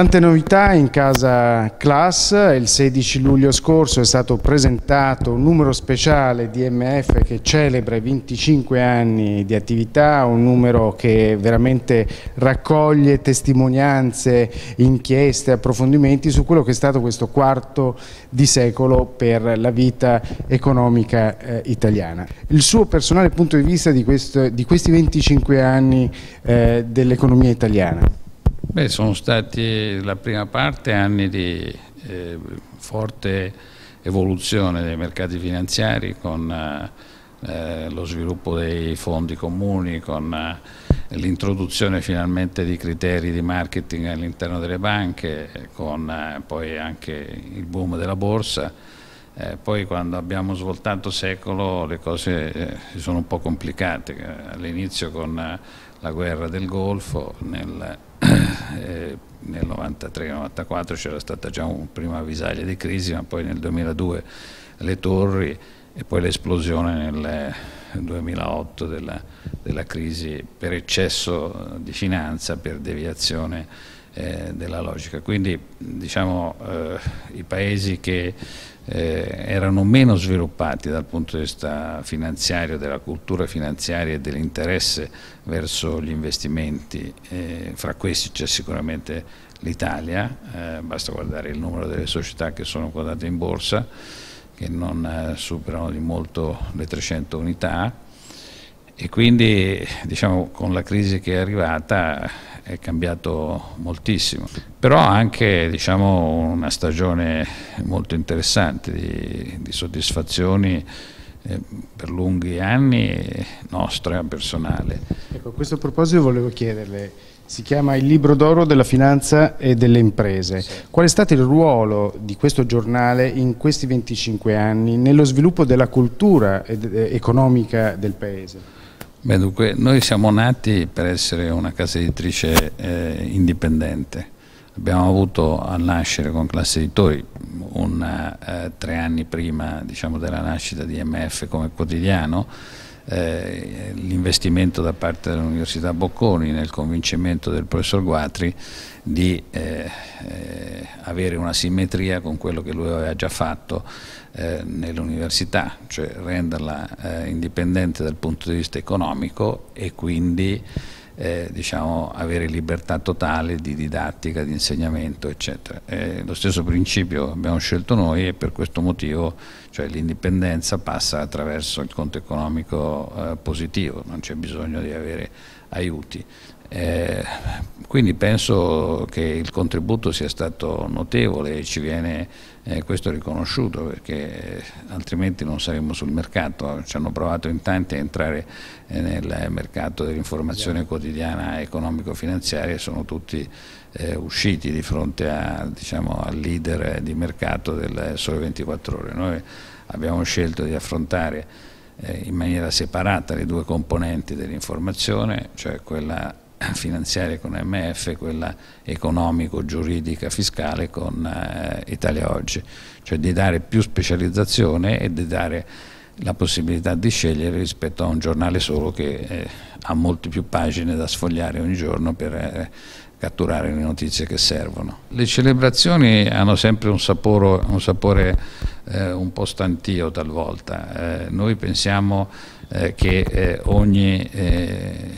Tante novità in casa Class, il 16 luglio scorso è stato presentato un numero speciale di MF che celebra i 25 anni di attività, un numero che veramente raccoglie testimonianze, inchieste, approfondimenti su quello che è stato questo quarto di secolo per la vita economica eh, italiana. Il suo personale punto di vista di, questo, di questi 25 anni eh, dell'economia italiana? Beh, sono stati la prima parte anni di eh, forte evoluzione dei mercati finanziari con eh, eh, lo sviluppo dei fondi comuni, con eh, l'introduzione finalmente di criteri di marketing all'interno delle banche, con eh, poi anche il boom della borsa. Eh, poi quando abbiamo svoltato secolo le cose eh, si sono un po' complicate, all'inizio con eh, la guerra del Golfo, nel eh, nel 93-94 c'era stata già un prima avvisaglia di crisi, ma poi nel 2002 le torri e poi l'esplosione nel 2008 della, della, crisi per eccesso di finanza, per deviazione eh, della logica. Quindi diciamo, eh, i paesi che eh, erano meno sviluppati dal punto di vista finanziario, della cultura finanziaria e dell'interesse verso gli investimenti. Eh, fra questi c'è sicuramente l'Italia, eh, basta guardare il numero delle società che sono quotate in borsa, che non eh, superano di molto le 300 unità e quindi diciamo, con la crisi che è arrivata è cambiato moltissimo però anche diciamo, una stagione molto interessante di, di soddisfazioni eh, per lunghi anni nostra personale ecco, a questo proposito volevo chiederle si chiama Il libro d'oro della finanza e delle imprese. Sì. Qual è stato il ruolo di questo giornale in questi 25 anni nello sviluppo della cultura eh, economica del Paese? Beh, dunque, noi siamo nati per essere una casa editrice eh, indipendente. Abbiamo avuto a nascere con classe editori un, eh, tre anni prima diciamo, della nascita di MF come quotidiano eh, l'investimento da parte dell'Università Bocconi nel convincimento del professor Guatri di eh, eh, avere una simmetria con quello che lui aveva già fatto eh, nell'università, cioè renderla eh, indipendente dal punto di vista economico e quindi eh, diciamo, avere libertà totale di didattica, di insegnamento, eccetera. Eh, lo stesso principio abbiamo scelto noi e per questo motivo cioè, l'indipendenza passa attraverso il conto economico eh, positivo, non c'è bisogno di avere aiuti. Eh, quindi penso che il contributo sia stato notevole e ci viene eh, questo riconosciuto perché altrimenti non saremmo sul mercato, ci hanno provato in tanti a entrare eh, nel mercato dell'informazione quotidiana economico-finanziaria e sono tutti eh, usciti di fronte a, diciamo, al leader di mercato del Sole 24 ore. Noi abbiamo scelto di affrontare eh, in maniera separata le due componenti dell'informazione, cioè quella eh, finanziaria con MF, quella economico-giuridica fiscale con eh, Italia Oggi, cioè di dare più specializzazione e di dare la possibilità di scegliere rispetto a un giornale solo che eh, ha molte più pagine da sfogliare ogni giorno per eh, catturare le notizie che servono. Le celebrazioni hanno sempre un sapore un, sapore, eh, un po' stantio talvolta. Eh, noi pensiamo eh, che eh, ogni eh,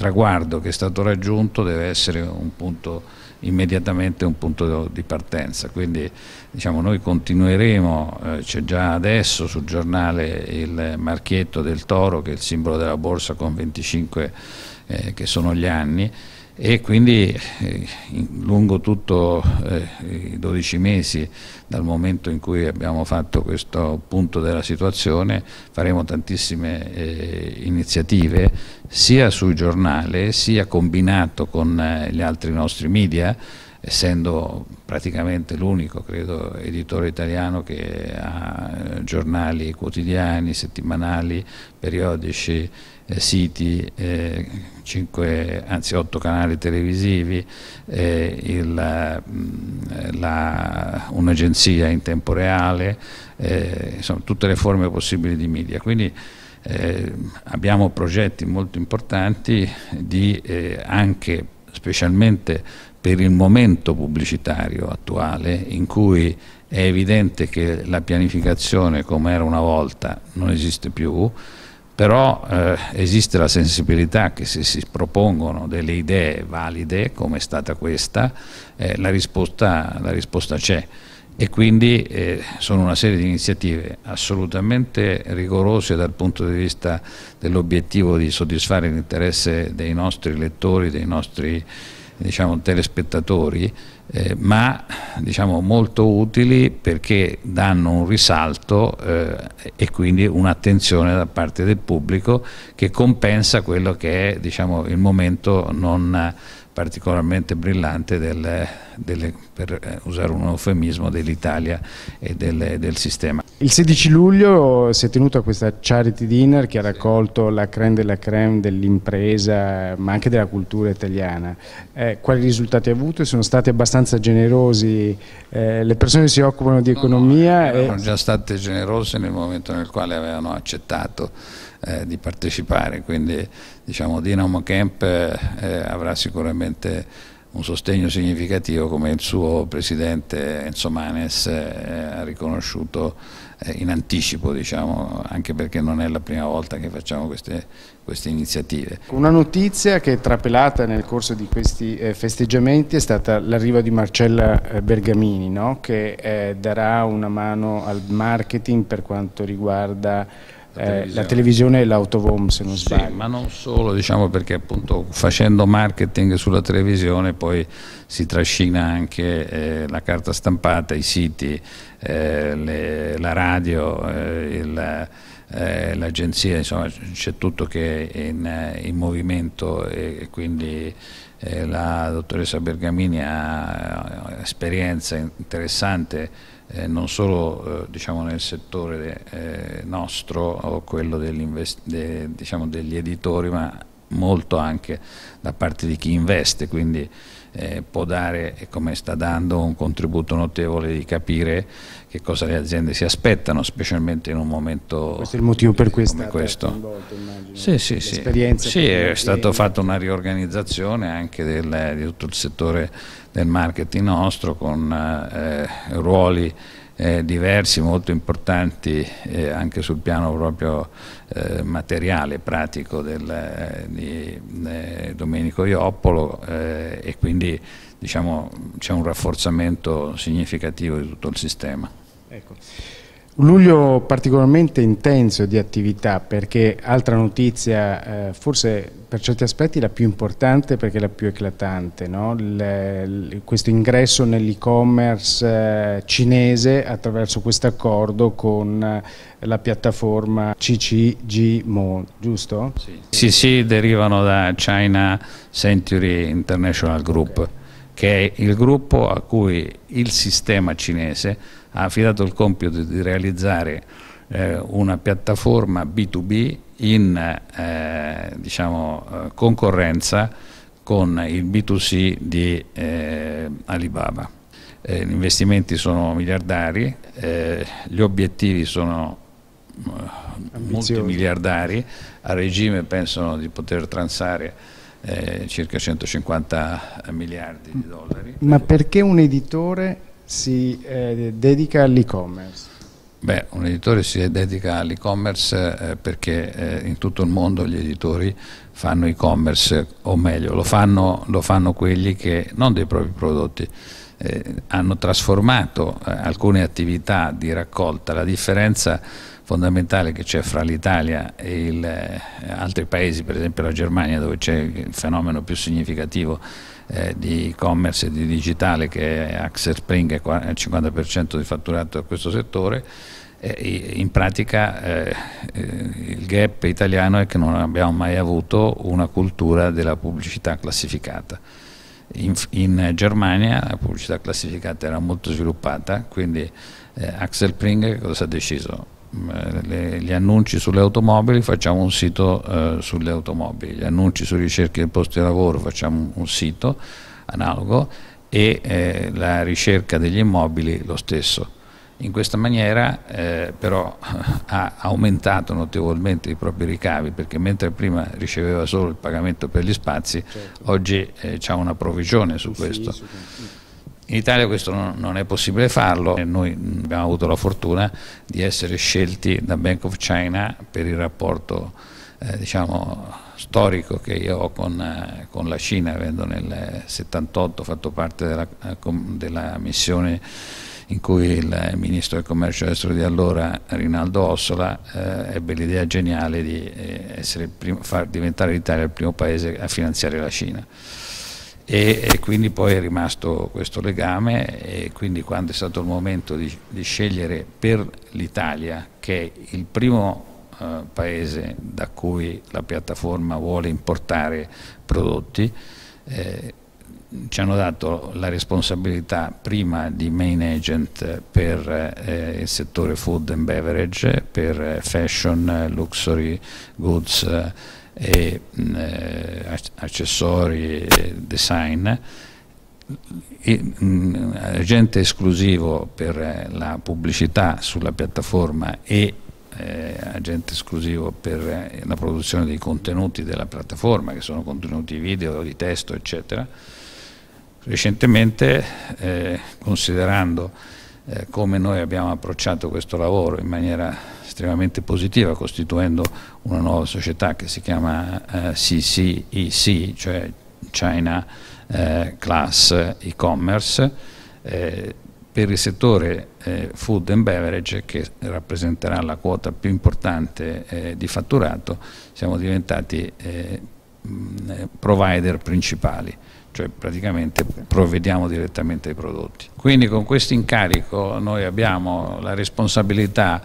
traguardo che è stato raggiunto deve essere un punto, immediatamente un punto di partenza. Quindi diciamo, noi continueremo, eh, c'è già adesso sul giornale il marchietto del toro che è il simbolo della borsa con 25 eh, che sono gli anni, e quindi eh, lungo tutto eh, i 12 mesi dal momento in cui abbiamo fatto questo punto della situazione faremo tantissime eh, iniziative sia sul giornale sia combinato con eh, gli altri nostri media essendo praticamente l'unico credo, editore italiano che ha eh, giornali quotidiani, settimanali, periodici eh, siti, 5, eh, anzi 8 canali televisivi, eh, mm, un'agenzia in tempo reale, insomma tutte le forme possibili di media. Quindi, eh, abbiamo progetti molto importanti di, eh, anche specialmente per il momento pubblicitario attuale in cui è evidente che la pianificazione come era una volta non esiste più però eh, esiste la sensibilità che se si propongono delle idee valide, come è stata questa, eh, la, risposta, la risposta c'è e quindi eh, sono una serie di iniziative assolutamente rigorose dal punto di vista dell'obiettivo di soddisfare l'interesse dei nostri lettori, dei nostri diciamo, telespettatori, eh, ma diciamo, molto utili perché danno un risalto eh, e quindi un'attenzione da parte del pubblico che compensa quello che è diciamo, il momento non particolarmente brillante del, delle, per eh, usare un eufemismo dell'Italia e del, del, sistema. Il 16 luglio si è tenuta questa charity dinner che ha raccolto la creme della creme dell'impresa ma anche della cultura italiana. Eh, quali risultati ha avuto? Sono stati abbastanza generosi eh, le persone si occupano di economia? No, no, eh, erano e... già state generose nel momento nel quale avevano accettato eh, di partecipare, quindi diciamo, Dinamo Camp eh, avrà sicuramente un sostegno significativo come il suo presidente Enzo Manes eh, ha riconosciuto eh, in anticipo, diciamo, anche perché non è la prima volta che facciamo queste, queste iniziative. Una notizia che è trapelata nel corso di questi eh, festeggiamenti è stata l'arrivo di Marcella eh, Bergamini, no? che eh, darà una mano al marketing per quanto riguarda eh, la televisione, eh, e l'autovom se non sì, sbaglio. ma non solo, diciamo perché appunto facendo marketing sulla televisione poi si trascina anche eh, la carta stampata, i siti, eh, le, la radio, eh, eh, l'agenzia, insomma c'è tutto che è in, in movimento e, e quindi la dottoressa Bergamini ha esperienza interessante eh, non solo eh, diciamo nel settore eh, nostro o quello degli, diciamo degli editori, ma molto anche da parte di chi investe, quindi eh, può dare, come sta dando, un contributo notevole di capire che cosa le aziende si aspettano, specialmente in un momento Questo è il motivo per cui come questo. Coinvolto, sì, sì, sì. sì è stata fatta una riorganizzazione anche del, di tutto il settore del marketing nostro con eh, ruoli eh, diversi, molto importanti eh, anche sul piano proprio eh, materiale, pratico del, eh, di eh, Domenico Ioppolo eh, e quindi diciamo, c'è un rafforzamento significativo di tutto il sistema. Ecco. Un luglio particolarmente intenso di attività perché altra notizia, eh, forse per certi aspetti la più importante perché la più eclatante, no? il, questo ingresso nell'e-commerce eh, cinese attraverso questo accordo con eh, la piattaforma CCG Mall, giusto? Sì, sì, sì derivano da China Century International Group. Okay che è il gruppo a cui il sistema cinese ha affidato il compito di realizzare eh, una piattaforma B2B in eh, diciamo, eh, concorrenza con il B2C di eh, Alibaba. Eh, gli investimenti sono miliardari, gli obiettivi sono multimiliardari, a regime pensano di poter transare eh, circa 150 miliardi di dollari. Ma perché un editore si eh, dedica all'e-commerce? Beh, un editore si dedica all'e-commerce eh, perché eh, in tutto il mondo gli editori fanno e-commerce, o meglio, lo fanno, lo fanno, quelli che non dei propri prodotti. Eh, hanno trasformato eh, alcune attività di raccolta, la differenza fondamentale che c'è fra l'Italia e il, eh, altri paesi, per esempio la Germania dove c'è il fenomeno più significativo eh, di e-commerce e di digitale che è Axel Spring, il 50% di fatturato a questo settore, in pratica eh, eh, il gap italiano è che non abbiamo mai avuto una cultura della pubblicità classificata. In, in, Germania la pubblicità classificata era molto sviluppata, quindi eh, Axel Pring cosa ha deciso? Eh, le, gli annunci sulle automobili facciamo un sito eh, sulle automobili, gli annunci su ricerche del posto di lavoro facciamo un sito analogo e eh, la ricerca degli immobili lo stesso. In questa maniera eh, però ha aumentato notevolmente i propri ricavi perché mentre prima riceveva solo il pagamento per gli spazi, certo. oggi eh, c'è una provvigione su questo. Sì, in Italia questo non, è possibile farlo, e noi abbiamo avuto la fortuna di essere scelti da Bank of China per il rapporto eh, diciamo, storico che io ho con, eh, con, la Cina, avendo nel 1978 fatto parte della, eh, della missione in cui il eh, ministro del commercio estero di allora, Rinaldo Ossola, eh, ebbe l'idea geniale di primo, far diventare l'Italia il primo paese a finanziare la Cina e, e, quindi poi è rimasto questo legame e quindi quando è stato il momento di, di scegliere per l'Italia, che è il primo eh, paese da cui la piattaforma vuole importare prodotti, eh, ci hanno dato la responsabilità prima di main agent per eh, il settore food and beverage, per eh, fashion, luxury, goods, e mh, mm, eh, accessori e design mm, agente esclusivo per eh, la pubblicità sulla piattaforma e eh, agente esclusivo per eh, la produzione dei contenuti della piattaforma che sono contenuti video, di testo eccetera recentemente eh, considerando eh, come noi abbiamo approcciato questo lavoro in maniera estremamente positiva costituendo una nuova società che si chiama eh, CCEC, cioè China eh, Class E-Commerce, eh, per il settore eh, food and beverage che rappresenterà la quota più importante eh, di fatturato siamo diventati provider principali cioè praticamente provvediamo direttamente ai prodotti. Quindi con questo incarico noi abbiamo la responsabilità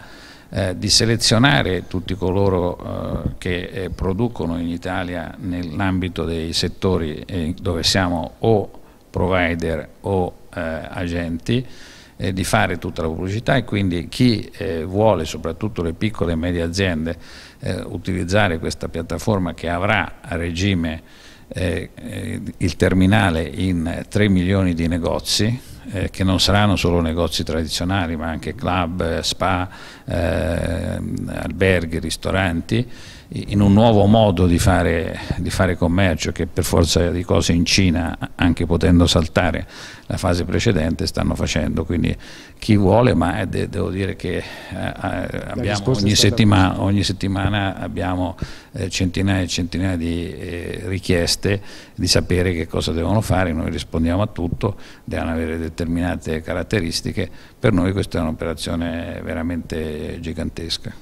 eh, di selezionare tutti coloro eh, che eh, producono in Italia nell'ambito dei settori eh, dove siamo o provider o eh, agenti, eh, di fare tutta la pubblicità e quindi chi vuole, soprattutto le piccole e medie aziende, utilizzare questa piattaforma che avrà a regime eh, eh, il terminale in 3 milioni di negozi eh, che non saranno solo negozi tradizionali ma anche club, eh, spa, eh, alberghi, ristoranti in un nuovo modo di fare, di fare, commercio che per forza di cose in Cina, anche potendo saltare la fase precedente, stanno facendo. Quindi chi vuole, ma de devo dire che eh, ogni, settima ogni, settimana abbiamo eh, centinaia e centinaia di eh, richieste di sapere che cosa devono fare, noi rispondiamo a tutto, devono avere determinate caratteristiche, per noi questa è un'operazione veramente gigantesca.